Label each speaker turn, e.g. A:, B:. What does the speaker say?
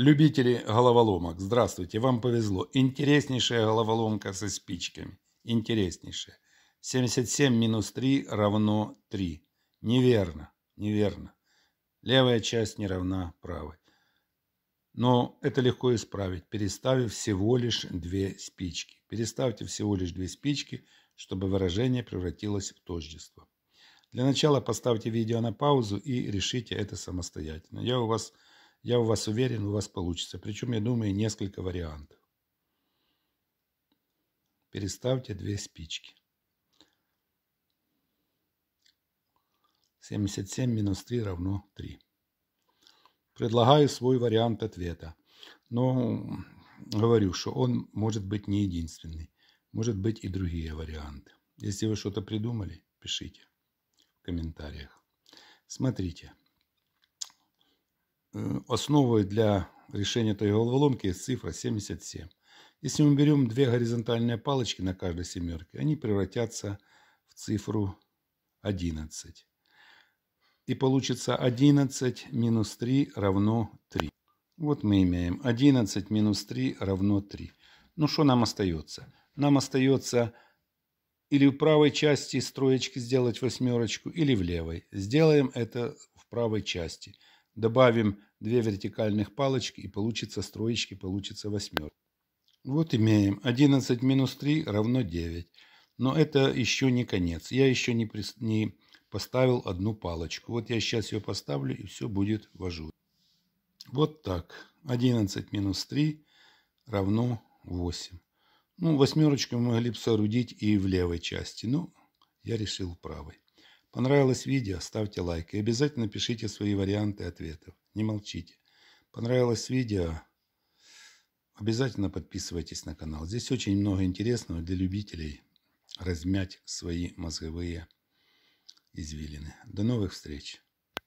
A: Любители головоломок, здравствуйте, вам повезло. Интереснейшая головоломка со спичками. Интереснейшая. 77 минус 3 равно 3. Неверно, неверно. Левая часть не равна правой. Но это легко исправить, переставив всего лишь две спички. Переставьте всего лишь две спички, чтобы выражение превратилось в тождество. Для начала поставьте видео на паузу и решите это самостоятельно. Я у вас я в вас уверен, у вас получится. Причем, я думаю, несколько вариантов. Переставьте две спички. 77 минус 3 равно 3. Предлагаю свой вариант ответа. Но говорю, что он может быть не единственный. Может быть и другие варианты. Если вы что-то придумали, пишите в комментариях. Смотрите. Э, основой для решения этой головоломки есть цифра 77. Если мы берем две горизонтальные палочки на каждой семерке, они превратятся в цифру 11. И получится 11 минус 3 равно 3. Вот мы имеем 11 минус 3 равно 3. Ну что нам остается? Нам остается или в правой части строечки сделать восьмерочку, или в левой. Сделаем это в правой части – Добавим две вертикальных палочки и получится строечки, получится восьмерка. Вот имеем 11 минус 3 равно 9. Но это еще не конец. Я еще не, при... не поставил одну палочку. Вот я сейчас ее поставлю и все будет в ажуре. Вот так. 11 минус 3 равно 8. Ну, восьмерочку мы могли бы соорудить и в левой части. но я решил правой. Понравилось видео? Ставьте лайк и обязательно пишите свои варианты ответов. Не молчите. Понравилось видео? Обязательно подписывайтесь на канал. Здесь очень много интересного для любителей размять свои мозговые извилины. До новых встреч!